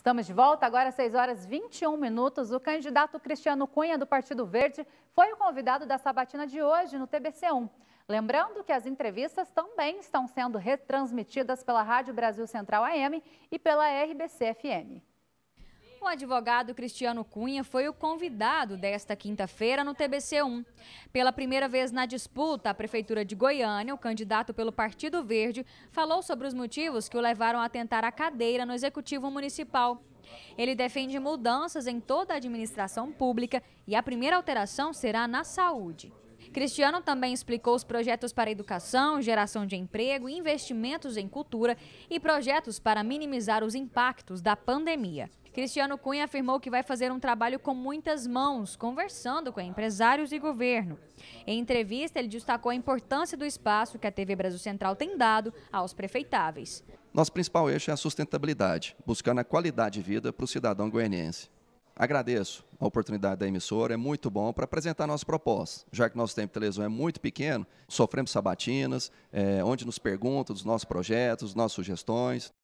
Estamos de volta agora às 6 horas 21 minutos. O candidato Cristiano Cunha, do Partido Verde, foi o convidado da sabatina de hoje no TBC1. Lembrando que as entrevistas também estão sendo retransmitidas pela Rádio Brasil Central AM e pela RBC-FM. O advogado Cristiano Cunha foi o convidado desta quinta-feira no TBC1. Pela primeira vez na disputa, a Prefeitura de Goiânia, o candidato pelo Partido Verde, falou sobre os motivos que o levaram a tentar a cadeira no Executivo Municipal. Ele defende mudanças em toda a administração pública e a primeira alteração será na saúde. Cristiano também explicou os projetos para educação, geração de emprego, investimentos em cultura e projetos para minimizar os impactos da pandemia. Cristiano Cunha afirmou que vai fazer um trabalho com muitas mãos, conversando com empresários e governo. Em entrevista, ele destacou a importância do espaço que a TV Brasil Central tem dado aos prefeitáveis. Nosso principal eixo é a sustentabilidade, buscando a qualidade de vida para o cidadão goianiense. Agradeço a oportunidade da emissora, é muito bom para apresentar nossa proposta. Já que nosso tempo de televisão é muito pequeno, sofremos sabatinas, é, onde nos perguntam dos nossos projetos, das nossas sugestões.